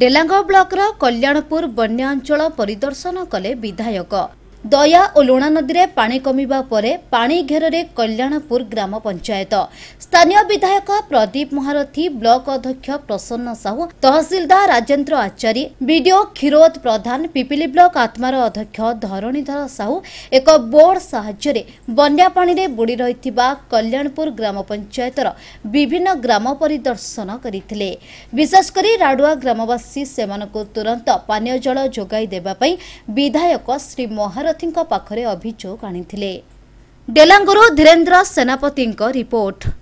ଡେଲାଙ୍ଗ ବ୍ଲକର କଲ୍ୟାଣପୁର ବନ୍ୟାଞ୍ଚଳ ପରିଦର୍ଶନ କଲେ ବିଧାୟକ ଦୟା ଓ ଲୁଣା ନଦୀରେ ପାଣି କମିବା ପରେ ପାଣି ଘେରରେ କଲ୍ୟାଣପୁର ଗ୍ରାମ ପଞ୍ଚାୟତ ସ୍ଥାନୀୟ ବିଧାୟକ ପ୍ରଦୀପ ମହାରଥୀ ବ୍ଲକ ଅଧ୍ୟକ୍ଷ ପ୍ରସନ୍ନ ସାହୁ ତହସିଲଦାର ରାଜେନ୍ଦ୍ର ଆଚାରୀ ବିଡିଓ କ୍ଷୀରୋଦ ପ୍ରଧାନ ପିପିଲି ବ୍ଲକ ଆତ୍ମାର ଅଧ୍ୟକ୍ଷ ଧରଣୀଧର ସାହୁ ଏକ ବୋର୍ଡ ସାହାଯ୍ୟରେ ବନ୍ୟା ପାଣିରେ ବୁଡ଼ି ରହିଥିବା କଲ୍ୟାଣପୁର ଗ୍ରାମ ପଞ୍ଚାୟତର ବିଭିନ୍ନ ଗ୍ରାମ ପରିଦର୍ଶନ କରିଥିଲେ ବିଶେଷକରି ରାଡୁଆ ଗ୍ରାମବାସୀ ସେମାନଙ୍କୁ ତୁରନ୍ତ ପାନୀୟ ଜଳ ଯୋଗାଇ ଦେବା ପାଇଁ ବିଧାୟକ ଶ୍ରୀ ମହାର ସତ୍ୟରଥୀଙ୍କ ପାଖରେ ଅଭିଯୋଗ ଆଣିଥିଲେ ଡେଲାଙ୍ଗୁରୁ ଧୀରେନ୍ଦ୍ର ସେନାପତିଙ୍କ ରିପୋର୍ଟ